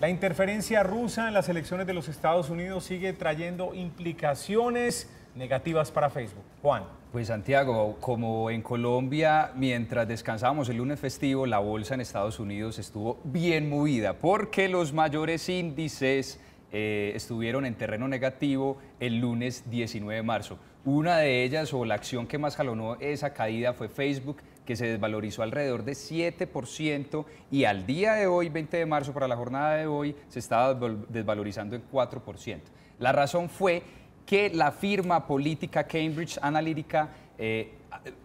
La interferencia rusa en las elecciones de los Estados Unidos sigue trayendo implicaciones negativas para Facebook. Juan. Pues Santiago, como en Colombia, mientras descansábamos el lunes festivo, la bolsa en Estados Unidos estuvo bien movida porque los mayores índices eh, estuvieron en terreno negativo el lunes 19 de marzo. Una de ellas, o la acción que más jalonó esa caída, fue Facebook, que se desvalorizó alrededor de 7% y al día de hoy, 20 de marzo, para la jornada de hoy, se estaba desvalorizando en 4%. La razón fue que la firma política Cambridge Analytica eh,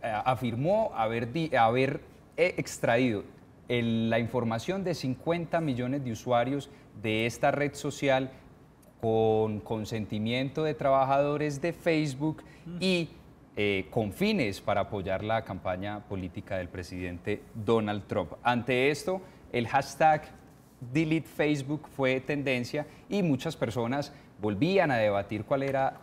afirmó haber, haber eh, extraído la información de 50 millones de usuarios de esta red social con consentimiento de trabajadores de Facebook y eh, con fines para apoyar la campaña política del presidente Donald Trump. Ante esto, el hashtag Delete Facebook fue tendencia y muchas personas volvían a debatir cuál era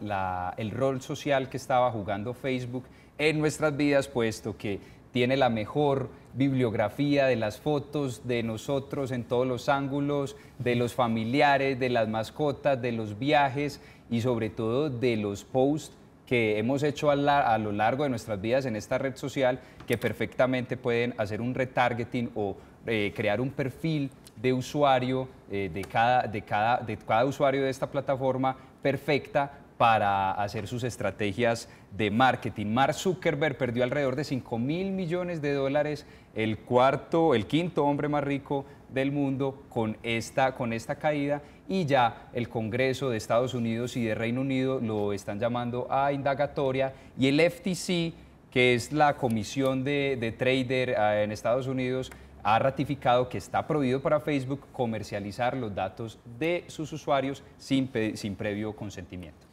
el rol social que estaba jugando Facebook en nuestras vidas, puesto que tiene la mejor bibliografía de las fotos de nosotros en todos los ángulos, de los familiares, de las mascotas, de los viajes y sobre todo de los posts que hemos hecho a, lo largo de nuestras vidas en esta red social que perfectamente pueden hacer un retargeting o eh, crear un perfil de usuario, eh, de, cada, de, cada, de cada usuario de esta plataforma perfecta para hacer sus estrategias de marketing. Mark Zuckerberg perdió alrededor de 5 mil millones de dólares, el cuarto, el quinto hombre más rico del mundo con esta, con esta caída y ya el Congreso de Estados Unidos y de Reino Unido lo están llamando a indagatoria y el FTC, que es la comisión de, de trader eh, en Estados Unidos, ha ratificado que está prohibido para Facebook comercializar los datos de sus usuarios sin, sin previo consentimiento.